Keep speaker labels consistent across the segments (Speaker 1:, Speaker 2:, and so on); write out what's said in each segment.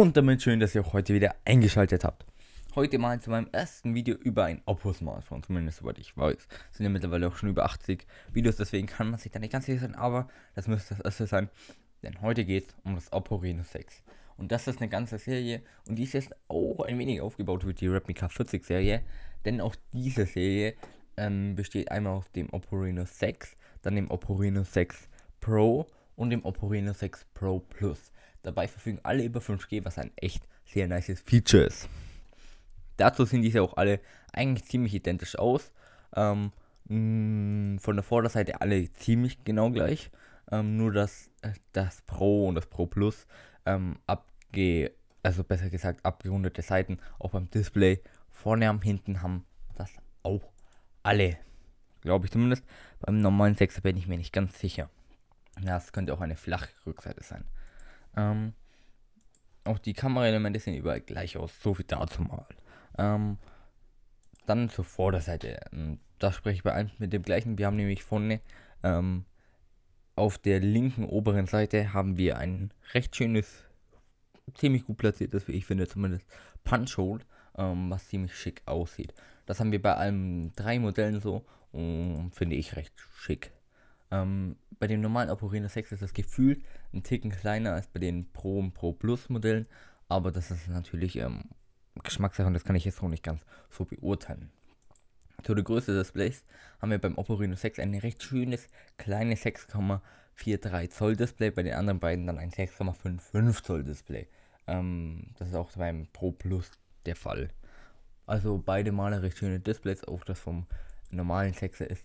Speaker 1: Und damit schön, dass ihr auch heute wieder eingeschaltet habt. Heute mal zu meinem ersten Video über ein Oppo-Smartphone, zumindest soweit ich weiß. Es sind ja mittlerweile auch schon über 80 Videos, deswegen kann man sich da nicht ganz sicher sein, aber das müsste das erste sein. Denn heute geht es um das Oppo Reno 6. Und das ist eine ganze Serie und die ist jetzt auch ein wenig aufgebaut wie die Redmi K40 Serie. Denn auch diese Serie ähm, besteht einmal aus dem Oppo Reno 6, dann dem Oppo Reno 6 Pro und dem Oppo Reno 6 Pro Plus. Dabei verfügen alle über 5G, was ein echt sehr nice Feature ist. Dazu sehen diese auch alle eigentlich ziemlich identisch aus. Ähm, mh, mm, von der Vorderseite alle ziemlich genau gleich. Ähm, nur dass äh, das Pro und das Pro Plus ähm, abge, also besser gesagt abgerundete Seiten auch beim Display vorne am hinten haben das auch alle. Glaube ich zumindest. Beim normalen 6er bin ich mir nicht ganz sicher. Das könnte auch eine flache Rückseite sein. Ähm, auch die Kameraelemente sehen überall gleich aus, so viel dazu mal. Ähm, dann zur Vorderseite. Ähm, da spreche ich bei einem mit dem gleichen. Wir haben nämlich vorne ähm, auf der linken oberen Seite haben wir ein recht schönes, ziemlich gut platziertes, wie ich finde zumindest, Punch-Hole, ähm, was ziemlich schick aussieht. Das haben wir bei allen drei Modellen so und finde ich recht schick. Ähm, bei dem normalen Aporena 6 ist das Gefühl ein Ticken kleiner als bei den Pro und Pro Plus Modellen, aber das ist natürlich ähm, Geschmackssache und das kann ich jetzt noch nicht ganz so beurteilen. Zu der Größe des Displays haben wir beim Oppo 6 ein recht schönes, kleines 6,43 Zoll Display, bei den anderen beiden dann ein 6,55 Zoll Display. Ähm, das ist auch beim Pro Plus der Fall. Also beide Male recht schöne Displays, auch das vom normalen 6 ist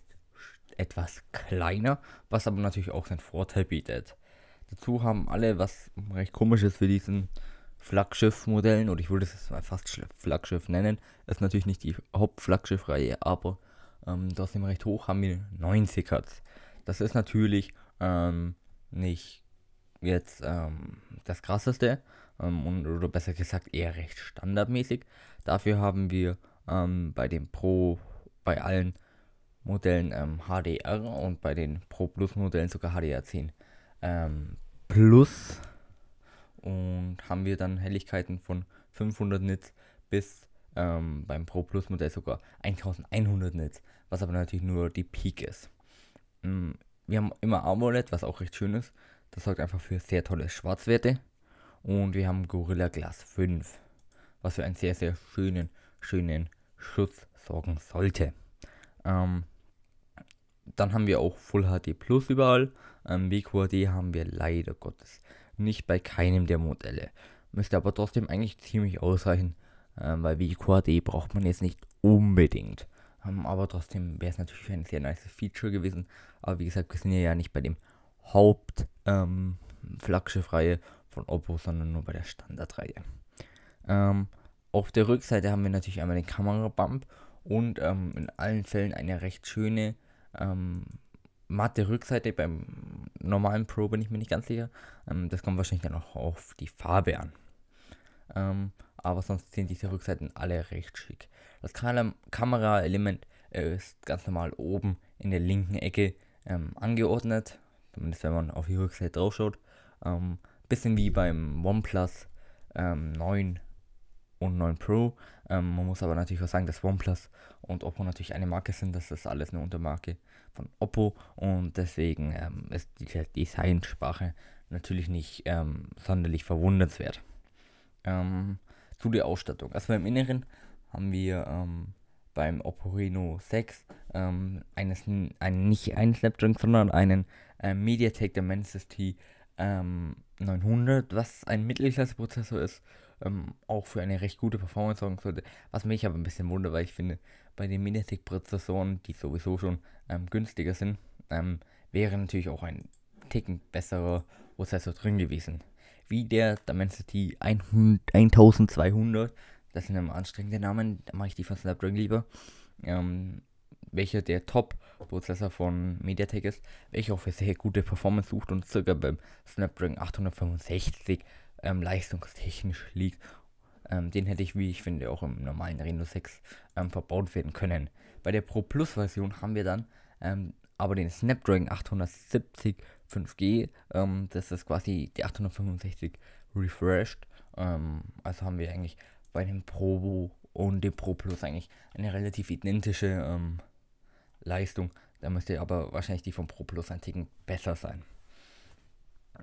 Speaker 1: etwas kleiner, was aber natürlich auch seinen Vorteil bietet. Dazu haben alle was recht komisches für diesen Flaggschiff-Modellen, oder ich würde es fast Flaggschiff nennen, ist natürlich nicht die Hauptflaggschiff-Reihe, aber ähm, trotzdem recht hoch haben wir 90 Hertz. Das ist natürlich ähm, nicht jetzt ähm, das krasseste, ähm, und, oder besser gesagt eher recht standardmäßig. Dafür haben wir ähm, bei dem Pro, bei allen Modellen ähm, HDR und bei den Pro Plus Modellen sogar HDR10 ähm, Plus und haben wir dann Helligkeiten von 500 Nits bis ähm, beim Pro Plus Modell sogar 1100 Nits, was aber natürlich nur die Peak ist. Mm, wir haben immer AMOLED, was auch recht schön ist. Das sorgt einfach für sehr tolle Schwarzwerte. Und wir haben Gorilla Glass 5, was für einen sehr, sehr schönen, schönen Schutz sorgen sollte. Ähm, dann haben wir auch Full HD Plus überall. Ähm, WQHD haben wir leider Gottes nicht bei keinem der Modelle. Müsste aber trotzdem eigentlich ziemlich ausreichen, ähm, weil WQHD braucht man jetzt nicht unbedingt. Ähm, aber trotzdem wäre es natürlich ein sehr nice Feature gewesen. Aber wie gesagt, wir sind ja nicht bei dem Haupt ähm, Flaggschiff-Reihe von Oppo, sondern nur bei der Standardreihe. Ähm, auf der Rückseite haben wir natürlich einmal den Kamerabump und ähm, in allen Fällen eine recht schöne ähm, matte Rückseite beim normalen Pro bin ich mir nicht ganz sicher. Ähm, das kommt wahrscheinlich dann auch auf die Farbe an. Ähm, aber sonst sind diese Rückseiten alle recht schick. Das Kameraelement äh, ist ganz normal oben in der linken Ecke ähm, angeordnet. Zumindest wenn man auf die Rückseite drauf schaut. Ähm, bisschen wie beim OnePlus 9 ähm, und 9 Pro. Ähm, man muss aber natürlich auch sagen, dass OnePlus und Oppo natürlich eine Marke sind. Das ist alles eine Untermarke von Oppo und deswegen ähm, ist diese Designsprache natürlich nicht ähm, sonderlich verwundernswert. Ähm, zu der Ausstattung. Also im Inneren haben wir ähm, beim Oppo Reno 6 ähm, eines, einen, nicht einen Snapdragon, sondern einen äh, MediaTek Dimensity 900, was ein Mittelklasse-Prozessor ist ähm, auch für eine recht gute Performance sorgen sollte. Was mich aber ein bisschen wundert, weil ich finde, bei den Mediatek-Prozessoren, die sowieso schon ähm, günstiger sind, ähm, wäre natürlich auch ein Ticken besserer Prozessor drin gewesen. Wie der Dimensity 1200, das sind immer anstrengende Namen, da mache ich die von Snapdragon lieber. Ähm, welcher der Top-Prozessor von MediaTek ist, welcher auch für sehr gute Performance sucht und circa beim Snapdragon 865 ähm, leistungstechnisch liegt. Ähm, den hätte ich, wie ich finde, auch im normalen Reno 6 ähm, verbaut werden können. Bei der Pro Plus Version haben wir dann ähm, aber den Snapdragon 870 5G. Ähm, das ist quasi die 865 refreshed. Ähm, also haben wir eigentlich bei dem Pro und dem Pro Plus eigentlich eine relativ identische Leistung. Da müsste aber wahrscheinlich die vom Pro Plus ein Ticken besser sein.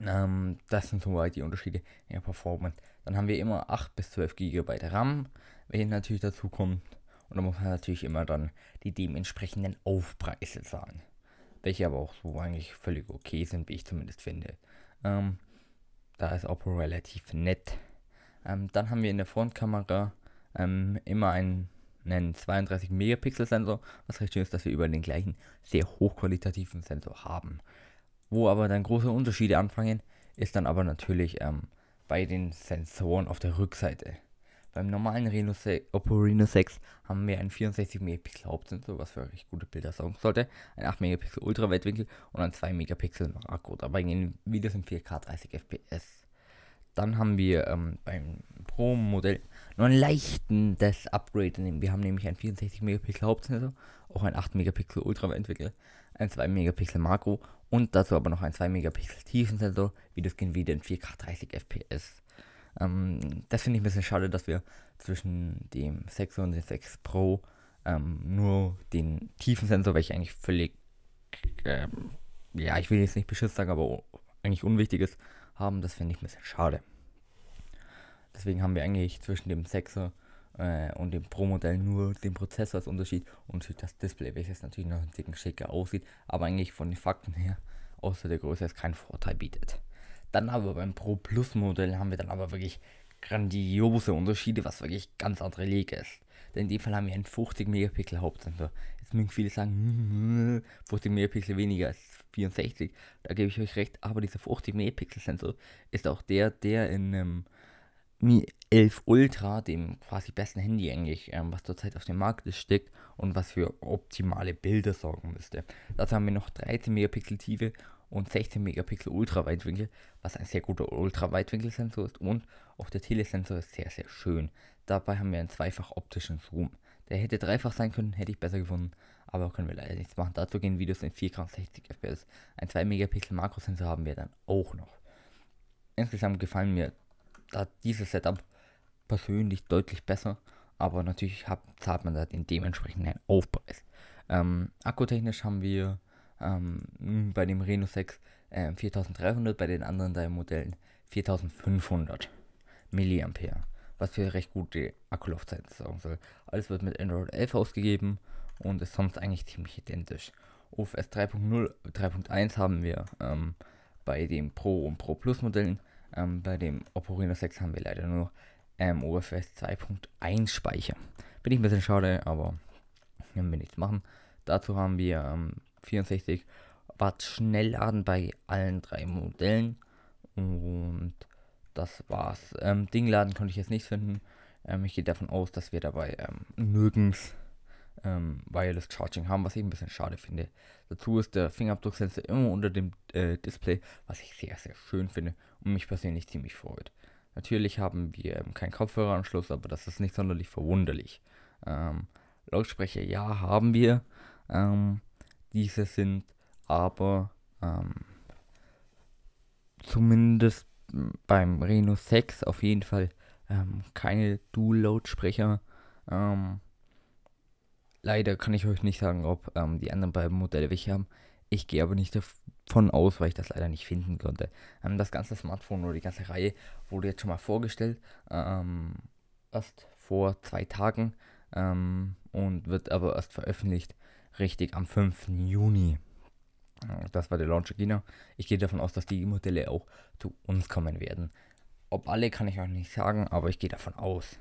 Speaker 1: Ähm, das sind soweit die Unterschiede in der Performance. Dann haben wir immer 8 bis 12 GB RAM, welche natürlich dazu kommt. Und da muss man natürlich immer dann die dementsprechenden Aufpreise zahlen. Welche aber auch so eigentlich völlig okay sind, wie ich zumindest finde. Ähm, da ist Oppo relativ nett. Ähm, dann haben wir in der Frontkamera ähm, immer einen, einen 32 Megapixel Sensor, was recht schön ist, dass wir über den gleichen sehr hochqualitativen Sensor haben. Wo aber dann große Unterschiede anfangen, ist dann aber natürlich ähm, bei den Sensoren auf der Rückseite. Beim normalen Reno Oppo Reno 6 haben wir einen 64 Megapixel Hauptsensor, was für recht gute Bilder sorgen sollte, ein 8 Megapixel Ultraweitwinkel und ein 2 Megapixel Makro. Dabei gehen Videos in 4K 30 FPS. Dann haben wir ähm, beim Pro-Modell nur ein leichtes Upgrade. Wir haben nämlich einen 64 Megapixel Hauptsensor, auch ein 8 Megapixel Ultraweitwinkel, ein 2 Megapixel Makro und dazu aber noch ein 2 Megapixel Tiefensensor, wie das gehen wieder in 4K 30 FPS. Ähm, das finde ich ein bisschen schade, dass wir zwischen dem 6 und dem 6 Pro ähm, nur den Tiefensensor, welcher eigentlich völlig, ähm, ja, ich will jetzt nicht beschützt sagen, aber eigentlich unwichtig ist, haben. Das finde ich ein bisschen schade. Deswegen haben wir eigentlich zwischen dem 6er äh, und dem Pro-Modell nur den Prozessor als Unterschied und das Display, welches natürlich noch einen dicken schicker aussieht, aber eigentlich von den Fakten her, außer der Größe, es keinen Vorteil bietet. Dann aber beim Pro Plus Modell haben wir dann aber wirklich grandiose Unterschiede, was wirklich ganz andere Liga ist. Denn in dem Fall haben wir einen 50 Megapixel Hauptsensor. Jetzt mögen viele sagen, 50 Megapixel weniger als 64. Da gebe ich euch recht, aber dieser 50 Megapixel Sensor ist auch der, der in einem ähm, Mi 11 Ultra, dem quasi besten Handy eigentlich, ähm, was zurzeit auf dem Markt ist, steckt und was für optimale Bilder sorgen müsste. Dazu haben wir noch 13 Megapixel Tiefe und 16 Megapixel Ultraweitwinkel, was ein sehr guter Ultraweitwinkelsensor ist und auch der Telesensor ist sehr, sehr schön. Dabei haben wir einen zweifach optischen Zoom. Der hätte dreifach sein können, hätte ich besser gefunden, aber können wir leider nichts machen. Dazu gehen Videos in 4K 60 FPS. Ein 2 Megapixel Makrosensor haben wir dann auch noch. Insgesamt gefallen mir da dieses Setup persönlich deutlich besser, aber natürlich hab, zahlt man da den dementsprechenden Aufpreis. Ähm, akkutechnisch haben wir ähm, bei dem Reno 6 äh, 4300, bei den anderen drei Modellen 4500 mA, was für recht gute Akkulaufzeiten sorgen soll. Alles wird mit Android 11 ausgegeben und ist sonst eigentlich ziemlich identisch. OFS 3.0, 3.1 haben wir ähm, bei den Pro und Pro Plus Modellen ähm, bei dem Oporino 6 haben wir leider nur ähm, OFS 2.1 Speicher. Bin ich ein bisschen schade, aber können wir nichts machen. Dazu haben wir ähm, 64 Watt Schnellladen bei allen drei Modellen. Und das war's. Ähm, Dingladen konnte ich jetzt nicht finden. Ähm, ich gehe davon aus, dass wir dabei ähm, nirgends ähm, Wireless Charging haben, was ich ein bisschen schade finde. Dazu ist der Fingerabdrucksensor immer unter dem äh, Display, was ich sehr, sehr schön finde und mich persönlich ziemlich freut. Natürlich haben wir ähm, keinen Kopfhöreranschluss, aber das ist nicht sonderlich verwunderlich. Ähm, Lautsprecher, ja, haben wir. Ähm, diese sind aber ähm, zumindest beim Reno 6 auf jeden Fall ähm, keine Dual-Lautsprecher. Ähm, leider kann ich euch nicht sagen, ob die anderen beiden Modelle welche haben. Ich gehe aber nicht davon aus, weil ich das leider nicht finden konnte. Ähm, das ganze Smartphone oder die ganze Reihe wurde jetzt schon mal vorgestellt. Ähm, erst vor zwei Tagen ähm, und wird aber erst veröffentlicht, richtig am 5. Juni. Äh, das war der Launcher in Ich gehe davon aus, dass die Modelle auch zu uns kommen werden. Ob alle kann ich euch nicht sagen, aber ich gehe davon aus.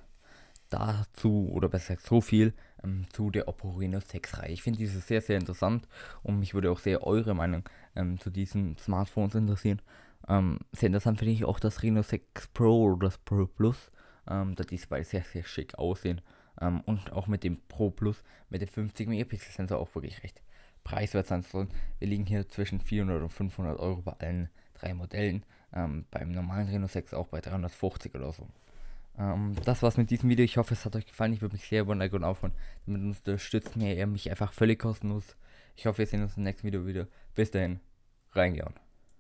Speaker 1: Dazu oder besser gesagt so viel, ähm, zu der Oppo Reno 6-Reihe. Ich finde diese sehr, sehr interessant und mich würde auch sehr eure Meinung ähm, zu diesen Smartphones interessieren. Ähm, sehr interessant finde ich auch das Reno 6 Pro oder das Pro Plus, ähm, da diese beide sehr, sehr schick aussehen. Ähm, und auch mit dem Pro Plus mit dem 50 Megapixel Sensor auch wirklich recht preiswert sein sollen. Wir liegen hier zwischen 400 und 500 Euro bei allen drei Modellen. Ähm, beim normalen Reno 6 auch bei 350 oder so. Ähm, das war's mit diesem Video. Ich hoffe, es hat euch gefallen. Ich würde mich sehr über ein Like und aufhören. Damit unterstützt mir ihr mich einfach völlig kostenlos. Ich hoffe, wir sehen uns im nächsten Video wieder. Bis dahin, reingehauen.